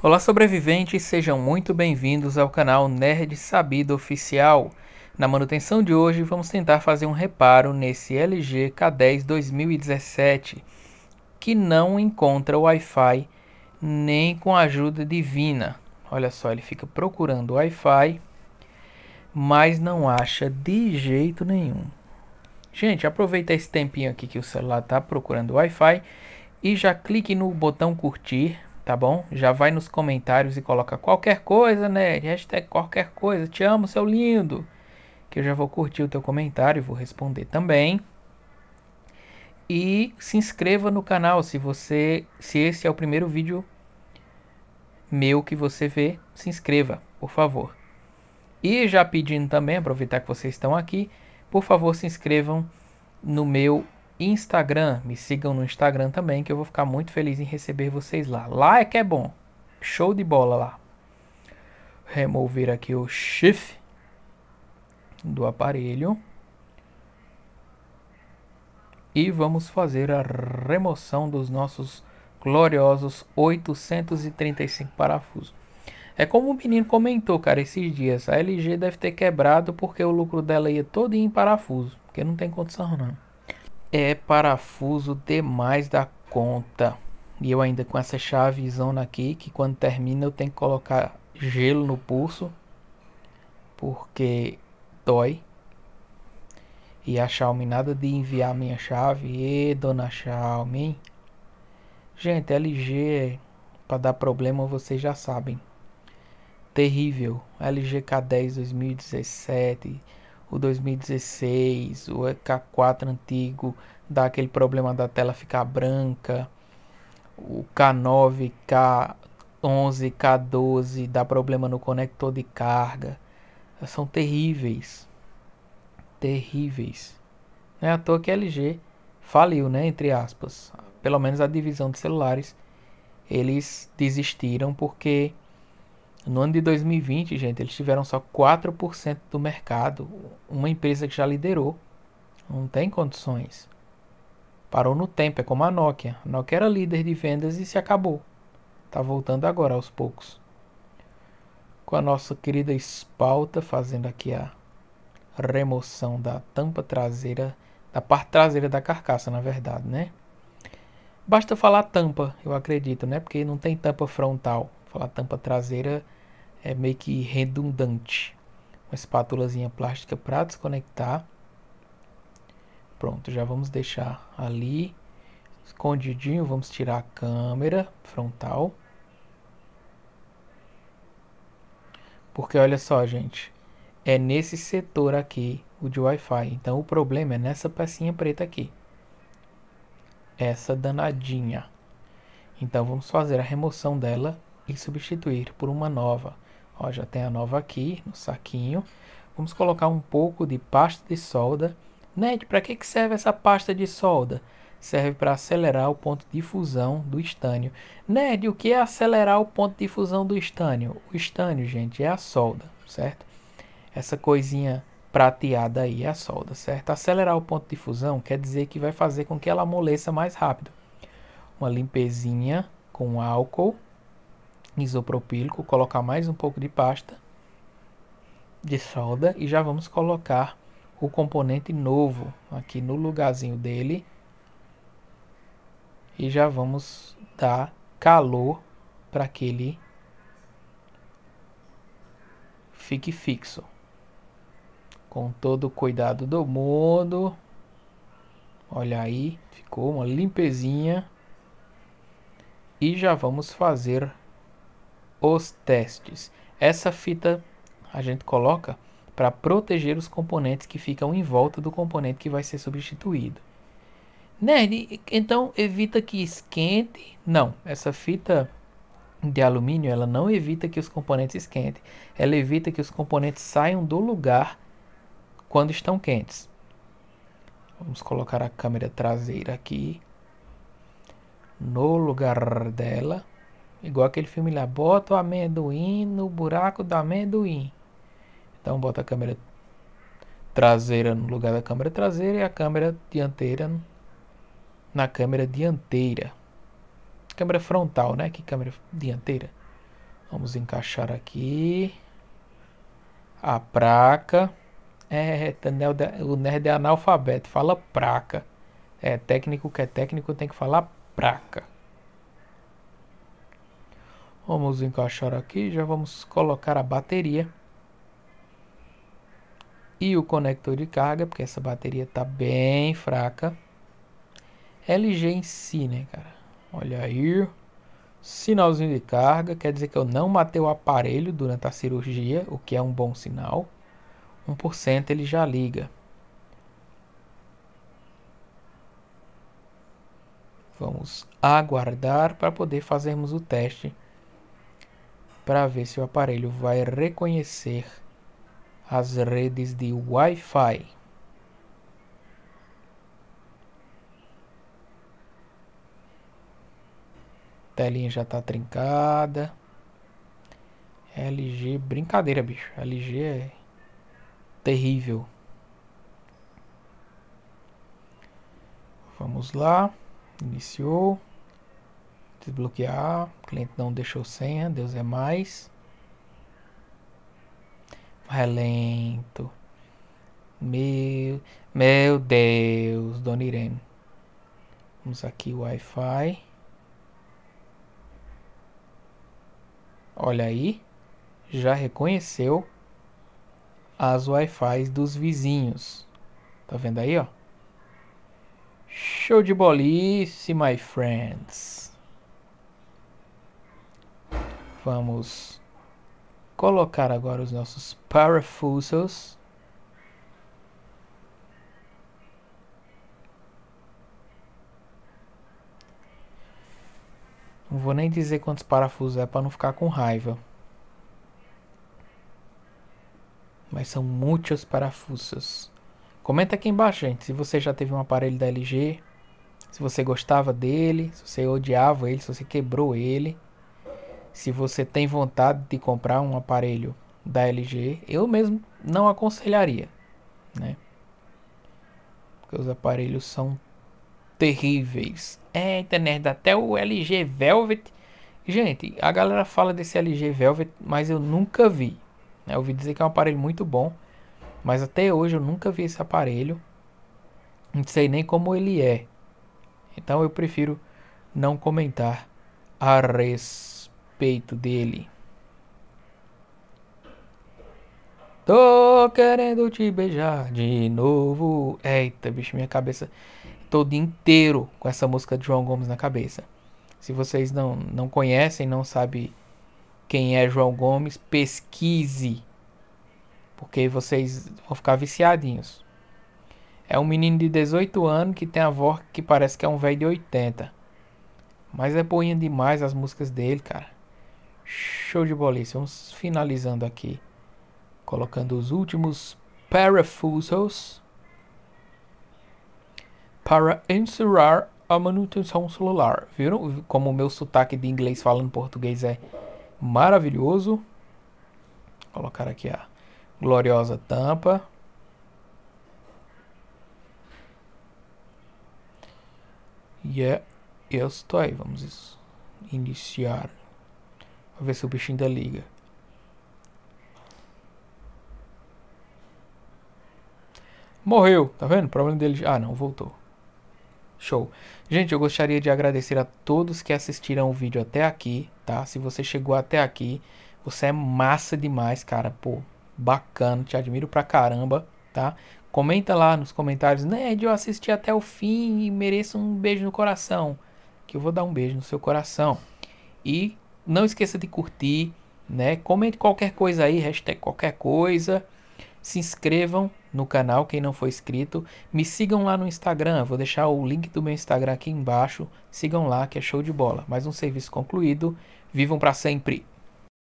Olá sobreviventes, sejam muito bem-vindos ao canal Nerd Sabido Oficial. Na manutenção de hoje vamos tentar fazer um reparo nesse LG K10 2017 que não encontra Wi-Fi nem com a ajuda divina. Olha só, ele fica procurando Wi-Fi, mas não acha de jeito nenhum. Gente, aproveita esse tempinho aqui que o celular está procurando Wi-Fi e já clique no botão curtir tá bom? Já vai nos comentários e coloca qualquer coisa, né? Hashtag qualquer coisa, te amo, seu lindo. Que eu já vou curtir o teu comentário e vou responder também. E se inscreva no canal se você, se esse é o primeiro vídeo meu que você vê, se inscreva, por favor. E já pedindo também, aproveitar que vocês estão aqui, por favor, se inscrevam no meu Instagram, me sigam no Instagram também, que eu vou ficar muito feliz em receber vocês lá. Lá é que é bom. Show de bola lá. Remover aqui o shift do aparelho. E vamos fazer a remoção dos nossos gloriosos 835 parafusos. É como o menino comentou, cara, esses dias. A LG deve ter quebrado porque o lucro dela ia todo em parafuso. Porque não tem condição, não é parafuso demais da conta. E eu ainda com essa chavezona aqui, que quando termina eu tenho que colocar gelo no pulso, porque dói. E a Xiaomi nada de enviar minha chave. E dona Xiaomi. Gente, LG para dar problema vocês já sabem. Terrível. LG K10 2017 o 2016, o EK4 antigo dá aquele problema da tela ficar branca, o K9, K11, K12 dá problema no conector de carga. São terríveis. Terríveis. Não é à toa que a LG faliu, né, entre aspas. Pelo menos a divisão de celulares, eles desistiram porque no ano de 2020, gente, eles tiveram só 4% do mercado. Uma empresa que já liderou. Não tem condições. Parou no tempo, é como a Nokia. A Nokia era líder de vendas e se acabou. Tá voltando agora aos poucos. Com a nossa querida espalta fazendo aqui a remoção da tampa traseira, da parte traseira da carcaça, na verdade, né? Basta falar tampa, eu acredito, né? Porque não tem tampa frontal. Falar tampa traseira é meio que redundante. Uma espátulazinha plástica para desconectar. Pronto, já vamos deixar ali escondidinho. Vamos tirar a câmera frontal. Porque olha só, gente, é nesse setor aqui o de Wi-Fi. Então o problema é nessa pecinha preta aqui. Essa danadinha. Então vamos fazer a remoção dela e substituir por uma nova. Ó, já tem a nova aqui no saquinho. Vamos colocar um pouco de pasta de solda. Ned, para que, que serve essa pasta de solda? Serve para acelerar o ponto de fusão do estânio. Ned, o que é acelerar o ponto de fusão do estânio? O estânio, gente, é a solda, certo? Essa coisinha prateada aí é a solda, certo? Acelerar o ponto de fusão quer dizer que vai fazer com que ela amoleça mais rápido. Uma limpezinha com álcool isopropílico, colocar mais um pouco de pasta de solda e já vamos colocar o componente novo aqui no lugarzinho dele e já vamos dar calor para que ele fique fixo com todo o cuidado do mundo olha aí ficou uma limpezinha e já vamos fazer os testes. Essa fita a gente coloca para proteger os componentes que ficam em volta do componente que vai ser substituído. Nerd, então evita que esquente. Não, essa fita de alumínio ela não evita que os componentes esquentem. Ela evita que os componentes saiam do lugar quando estão quentes. Vamos colocar a câmera traseira aqui no lugar dela. Igual aquele filme lá, bota o amendoim no buraco do amendoim. Então bota a câmera traseira no lugar da câmera traseira e a câmera dianteira na câmera dianteira. Câmera frontal, né? Que câmera dianteira. Vamos encaixar aqui a placa. É, é né, o nerd é analfabeto, fala placa. É técnico que é técnico tem que falar placa. Vamos encaixar aqui, já vamos colocar a bateria e o conector de carga, porque essa bateria está bem fraca. LG em si, né, cara? Olha aí, sinalzinho de carga, quer dizer que eu não matei o aparelho durante a cirurgia, o que é um bom sinal. 1% ele já liga. Vamos aguardar para poder fazermos o teste para ver se o aparelho vai reconhecer as redes de Wi-Fi. Telinha já está trincada. LG, brincadeira, bicho. LG é terrível. Vamos lá. Iniciou. Desbloquear. O cliente não deixou senha. Deus é mais. lento, Meu, meu Deus, Dona Irene. Vamos aqui, Wi-Fi. Olha aí, já reconheceu as Wi-Fis dos vizinhos. Tá vendo aí, ó? Show de bolice, my friends vamos colocar agora os nossos parafusos. Não vou nem dizer quantos parafusos é para não ficar com raiva. Mas são muitos parafusos. Comenta aqui embaixo, gente, se você já teve um aparelho da LG, se você gostava dele, se você odiava ele, se você quebrou ele se você tem vontade de comprar um aparelho da LG, eu mesmo não aconselharia, né? Porque os aparelhos são terríveis. É, internet, até o LG Velvet. Gente, a galera fala desse LG Velvet, mas eu nunca vi. Né? Eu ouvi dizer que é um aparelho muito bom, mas até hoje eu nunca vi esse aparelho. Não sei nem como ele é. Então eu prefiro não comentar a res peito dele. Tô querendo te beijar de novo. Eita, bicho, minha cabeça todo inteiro com essa música de João Gomes na cabeça. Se vocês não, não conhecem, não sabem quem é João Gomes, pesquise. Porque vocês vão ficar viciadinhos. É um menino de 18 anos que tem a voz que parece que é um velho de 80. Mas é boinha demais as músicas dele, cara. Show de bola isso. Vamos finalizando aqui. Colocando os últimos parafusos para encerrar a manutenção celular. Viram como o meu sotaque de inglês falando português é maravilhoso? Vou colocar aqui a gloriosa tampa. E yeah, é isto aí. Vamos iniciar. Pra ver se o bichinho da liga. Morreu, tá vendo? O problema dele. Ah, não, voltou. Show. Gente, eu gostaria de agradecer a todos que assistiram o vídeo até aqui, tá? Se você chegou até aqui, você é massa demais, cara. Pô, bacana, te admiro pra caramba, tá? Comenta lá nos comentários, Ned, eu assisti até o fim e mereço um beijo no coração. Que eu vou dar um beijo no seu coração. E não esqueça de curtir, né? Comente qualquer coisa aí, hashtag qualquer coisa. Se inscrevam no canal, quem não for inscrito. Me sigam lá no Instagram, vou deixar o link do meu Instagram aqui embaixo. Sigam lá, que é show de bola. Mais um serviço concluído. Vivam para sempre!